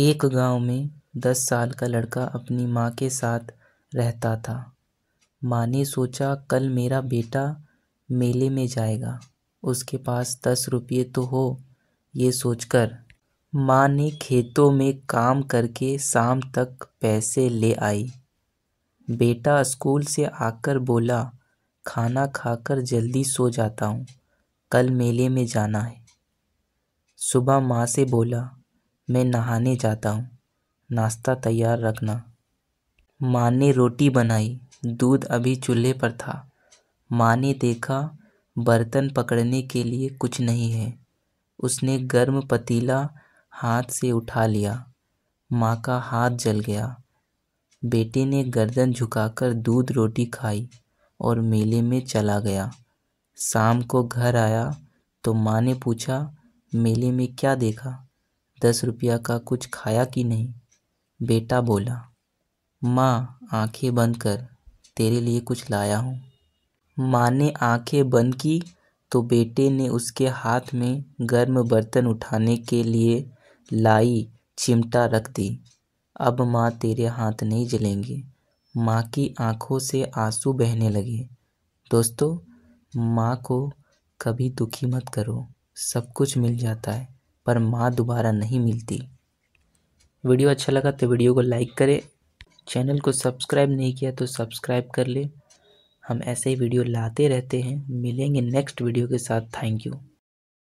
एक गांव में दस साल का लड़का अपनी माँ के साथ रहता था माँ ने सोचा कल मेरा बेटा मेले में जाएगा उसके पास दस रुपये तो हो ये सोचकर माँ ने खेतों में काम करके शाम तक पैसे ले आई बेटा स्कूल से आकर बोला खाना खाकर जल्दी सो जाता हूँ कल मेले में जाना है सुबह माँ से बोला मैं नहाने जाता हूँ नाश्ता तैयार रखना माँ ने रोटी बनाई दूध अभी चूल्हे पर था माँ ने देखा बर्तन पकड़ने के लिए कुछ नहीं है उसने गर्म पतीला हाथ से उठा लिया माँ का हाथ जल गया बेटे ने गर्दन झुकाकर दूध रोटी खाई और मेले में चला गया शाम को घर आया तो माँ ने पूछा मेले में क्या देखा दस रुपया का कुछ खाया कि नहीं बेटा बोला माँ आंखें बंद कर तेरे लिए कुछ लाया हूँ माँ ने आंखें बंद की तो बेटे ने उसके हाथ में गर्म बर्तन उठाने के लिए लाई चिमटा रख दी अब माँ तेरे हाथ नहीं जलेंगे माँ की आंखों से आंसू बहने लगे दोस्तों माँ को कभी दुखी मत करो सब कुछ मिल जाता है पर माँ दोबारा नहीं मिलती वीडियो अच्छा लगा तो वीडियो को लाइक करें चैनल को सब्सक्राइब नहीं किया तो सब्सक्राइब कर ले हम ऐसे ही वीडियो लाते रहते हैं मिलेंगे नेक्स्ट वीडियो के साथ थैंक यू